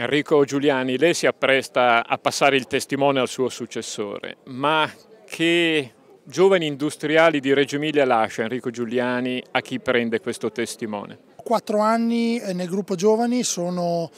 Enrico Giuliani, lei si appresta a passare il testimone al suo successore, ma che giovani industriali di Reggio Emilia lascia Enrico Giuliani a chi prende questo testimone? Quattro anni eh, nel gruppo giovani sono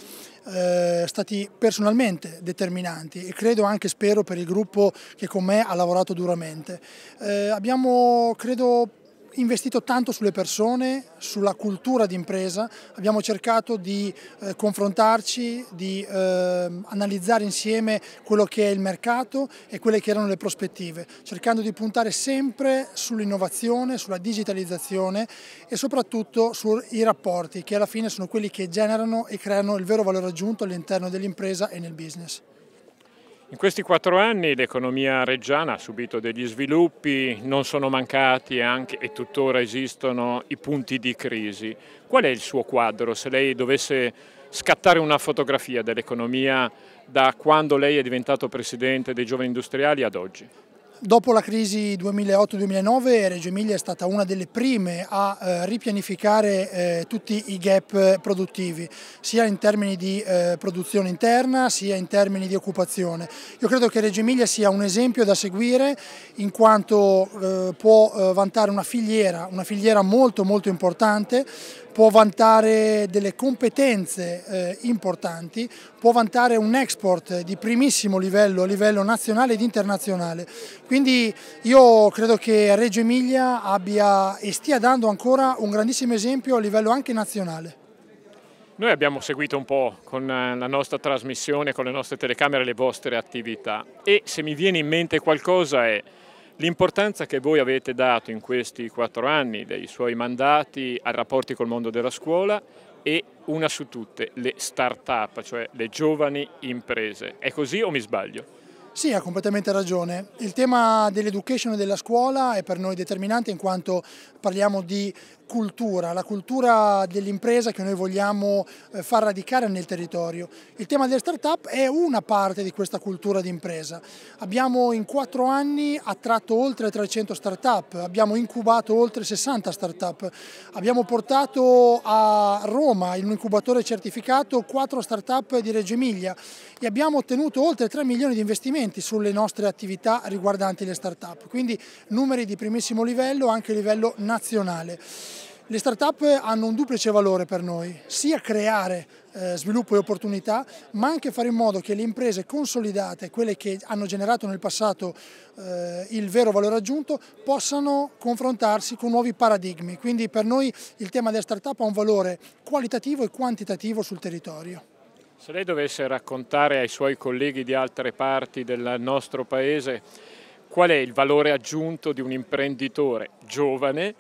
eh, stati personalmente determinanti e credo anche, spero, per il gruppo che con me ha lavorato duramente. Eh, abbiamo, credo, investito tanto sulle persone, sulla cultura d'impresa, abbiamo cercato di eh, confrontarci, di eh, analizzare insieme quello che è il mercato e quelle che erano le prospettive, cercando di puntare sempre sull'innovazione, sulla digitalizzazione e soprattutto sui rapporti che alla fine sono quelli che generano e creano il vero valore aggiunto all'interno dell'impresa e nel business. In questi quattro anni l'economia reggiana ha subito degli sviluppi, non sono mancati anche, e tuttora esistono i punti di crisi. Qual è il suo quadro se lei dovesse scattare una fotografia dell'economia da quando lei è diventato presidente dei giovani industriali ad oggi? Dopo la crisi 2008-2009 Reggio Emilia è stata una delle prime a eh, ripianificare eh, tutti i gap produttivi, sia in termini di eh, produzione interna sia in termini di occupazione. Io credo che Reggio Emilia sia un esempio da seguire in quanto può vantare una filiera, una filiera molto molto importante, può vantare delle competenze importanti, può vantare un export di primissimo livello a livello nazionale ed internazionale. Quindi io credo che Reggio Emilia abbia e stia dando ancora un grandissimo esempio a livello anche nazionale. Noi abbiamo seguito un po' con eh, la nostra trasmissione, con le nostre telecamere, le vostre attività e se mi viene in mente qualcosa è l'importanza che voi avete dato in questi quattro anni dei suoi mandati ai rapporti col mondo della scuola e una su tutte, le start-up, cioè le giovani imprese. È così o mi sbaglio? Sì, ha completamente ragione. Il tema dell'education e della scuola è per noi determinante in quanto parliamo di cultura, la cultura dell'impresa che noi vogliamo eh, far radicare nel territorio. Il tema delle start-up è una parte di questa cultura di impresa. Abbiamo in quattro anni attratto oltre 300 start-up, abbiamo incubato oltre 60 start-up, abbiamo portato a Roma in un incubatore certificato 4 start-up di Reggio Emilia e abbiamo ottenuto oltre 3 milioni di investimenti sulle nostre attività riguardanti le start-up, quindi numeri di primissimo livello anche a livello nazionale. Le start-up eh, hanno un duplice valore per noi, sia creare eh, sviluppo e opportunità, ma anche fare in modo che le imprese consolidate, quelle che hanno generato nel passato eh, il vero valore aggiunto, possano confrontarsi con nuovi paradigmi. Quindi per noi il tema delle start-up ha un valore qualitativo e quantitativo sul territorio. Se lei dovesse raccontare ai suoi colleghi di altre parti del nostro paese qual è il valore aggiunto di un imprenditore giovane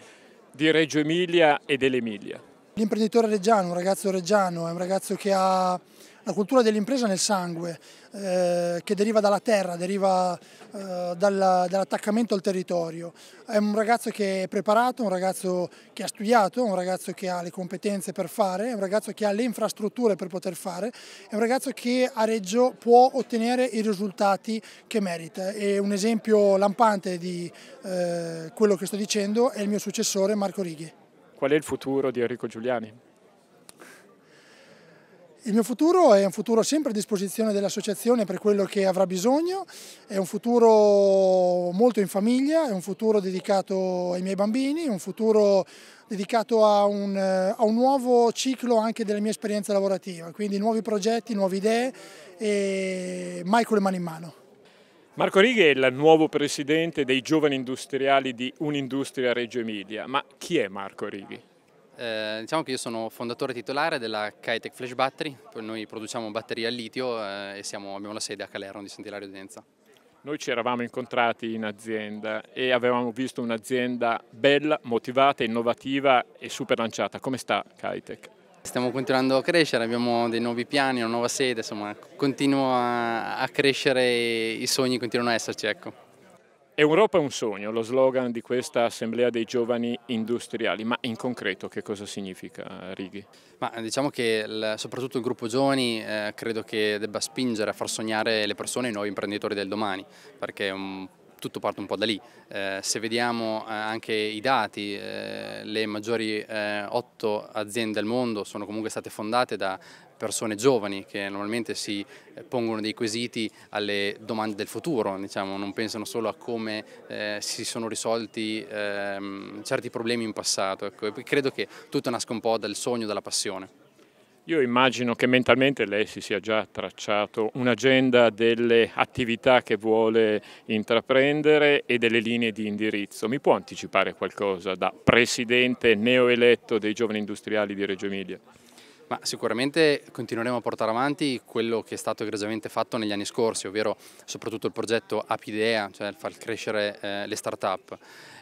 di Reggio Emilia e dell'Emilia. L'imprenditore reggiano, un ragazzo reggiano, è un ragazzo che ha la cultura dell'impresa nel sangue, eh, che deriva dalla terra, deriva eh, dall'attaccamento al territorio. È un ragazzo che è preparato, un ragazzo che ha studiato, un ragazzo che ha le competenze per fare, un ragazzo che ha le infrastrutture per poter fare, è un ragazzo che a Reggio può ottenere i risultati che merita. E un esempio lampante di eh, quello che sto dicendo è il mio successore Marco Righi. Qual è il futuro di Enrico Giuliani? Il mio futuro è un futuro sempre a disposizione dell'associazione per quello che avrà bisogno, è un futuro molto in famiglia, è un futuro dedicato ai miei bambini, è un futuro dedicato a un, a un nuovo ciclo anche della mia esperienza lavorativa, quindi nuovi progetti, nuove idee e mai con le mani in mano. Marco Righi è il nuovo presidente dei giovani industriali di Un'Industria Reggio Emilia, ma chi è Marco Righi? Eh, diciamo che io sono fondatore titolare della Kitech Flash Battery, noi produciamo batterie a litio eh, e siamo, abbiamo la sede a Calerno di Sant'Ilario d'Enza. Noi ci eravamo incontrati in azienda e avevamo visto un'azienda bella, motivata, innovativa e super lanciata. Come sta Kitech? Stiamo continuando a crescere, abbiamo dei nuovi piani, una nuova sede, insomma continua a crescere e i sogni continuano a esserci. Ecco. Europa è un sogno, lo slogan di questa assemblea dei giovani industriali, ma in concreto che cosa significa eh, Righi? Ma eh, diciamo che il, soprattutto il gruppo giovani eh, credo che debba spingere a far sognare le persone i nuovi imprenditori del domani, perché è un tutto parte un po' da lì. Eh, se vediamo eh, anche i dati, eh, le maggiori eh, otto aziende al mondo sono comunque state fondate da persone giovani che normalmente si eh, pongono dei quesiti alle domande del futuro, diciamo, non pensano solo a come eh, si sono risolti ehm, certi problemi in passato. Ecco. credo che tutto nasca un po' dal sogno, dalla passione. Io immagino che mentalmente lei si sia già tracciato un'agenda delle attività che vuole intraprendere e delle linee di indirizzo. Mi può anticipare qualcosa da presidente neoeletto dei giovani industriali di Reggio Emilia? Ma sicuramente continueremo a portare avanti quello che è stato egregiamente fatto negli anni scorsi, ovvero soprattutto il progetto Apidea, cioè far crescere eh, le start-up.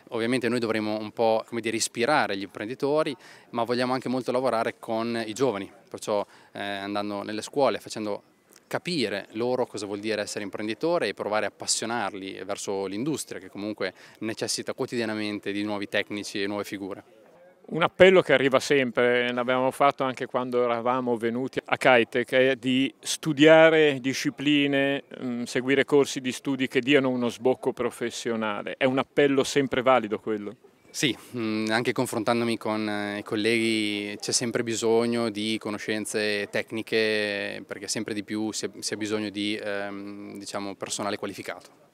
Ovviamente noi dovremo un po' dire, ispirare gli imprenditori, ma vogliamo anche molto lavorare con i giovani, perciò eh, andando nelle scuole, facendo capire loro cosa vuol dire essere imprenditore e provare a appassionarli verso l'industria che comunque necessita quotidianamente di nuovi tecnici e nuove figure. Un appello che arriva sempre, l'abbiamo fatto anche quando eravamo venuti a Kitec, è di studiare discipline, mm, seguire corsi di studi che diano uno sbocco professionale. È un appello sempre valido quello. Sì, mm, anche confrontandomi con eh, i colleghi c'è sempre bisogno di conoscenze tecniche perché sempre di più si ha bisogno di ehm, diciamo, personale qualificato.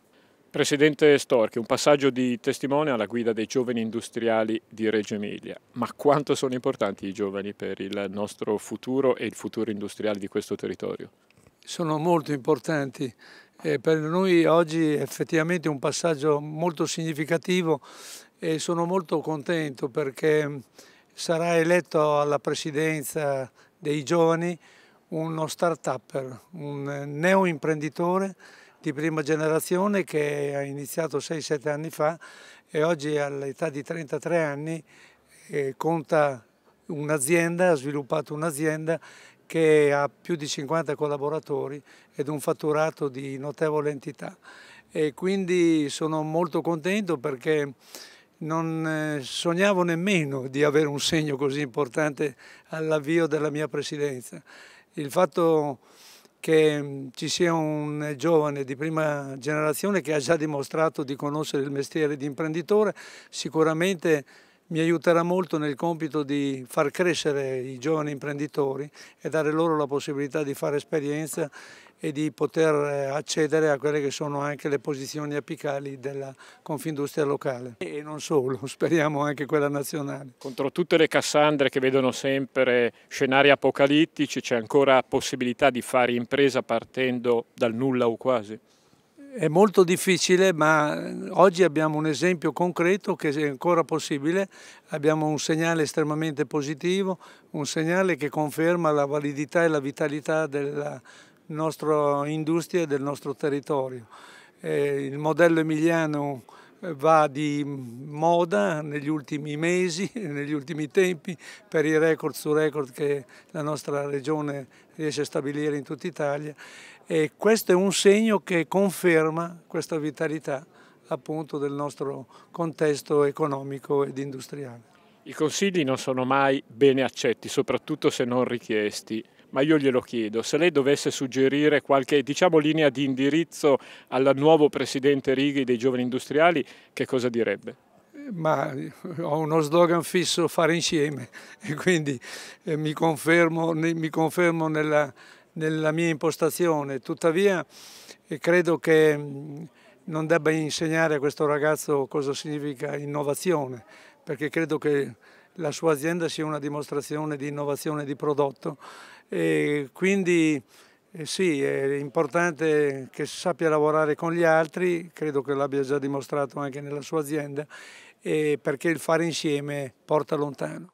Presidente Storchi, un passaggio di testimone alla guida dei giovani industriali di Reggio Emilia. Ma quanto sono importanti i giovani per il nostro futuro e il futuro industriale di questo territorio? Sono molto importanti. per noi oggi è effettivamente un passaggio molto significativo e sono molto contento perché sarà eletto alla presidenza dei giovani uno start-upper, un neo-imprenditore di prima generazione che ha iniziato 6-7 anni fa e oggi all'età di 33 anni eh, conta un'azienda, ha sviluppato un'azienda che ha più di 50 collaboratori ed un fatturato di notevole entità e quindi sono molto contento perché non eh, sognavo nemmeno di avere un segno così importante all'avvio della mia presidenza. Il fatto che mm, ci sia un giovane di prima generazione che ha già dimostrato di conoscere il mestiere di imprenditore, sicuramente mi aiuterà molto nel compito di far crescere i giovani imprenditori e dare loro la possibilità di fare esperienza e di poter eh, accedere a quelle che sono anche le posizioni apicali della Confindustria locale e non solo, speriamo anche quella nazionale. Contro tutte le Cassandre che vedono sempre scenari apocalittici c'è ancora possibilità di fare impresa partendo dal nulla o quasi? È molto difficile, ma eh, oggi abbiamo un esempio concreto che è ancora possibile. Abbiamo un segnale estremamente positivo, un segnale che conferma la validità e la vitalità della nostra industria e del nostro territorio. Eh, il modello emiliano va di moda negli ultimi mesi, negli ultimi tempi, per i record su record che la nostra regione riesce a stabilire in tutta Italia e questo è un segno che conferma questa vitalità appunto del nostro contesto economico ed industriale. I consigli non sono mai bene accetti, soprattutto se non richiesti ma io glielo chiedo, se lei dovesse suggerire qualche diciamo, linea di indirizzo al nuovo presidente Righi dei giovani industriali, che cosa direbbe? ma eh, ho uno slogan fisso fare insieme e quindi eh, mi confermo, mi confermo nella, nella, mia impostazione. Tuttavia eh, credo che mm, non debba insegnare a questo ragazzo cosa significa innovazione, perché credo che la sua azienda sia una dimostrazione di innovazione di prodotto. E quindi eh, sì, è importante che sappia lavorare con gli altri, credo che l'abbia già dimostrato anche nella sua azienda, perché il fare insieme porta lontano.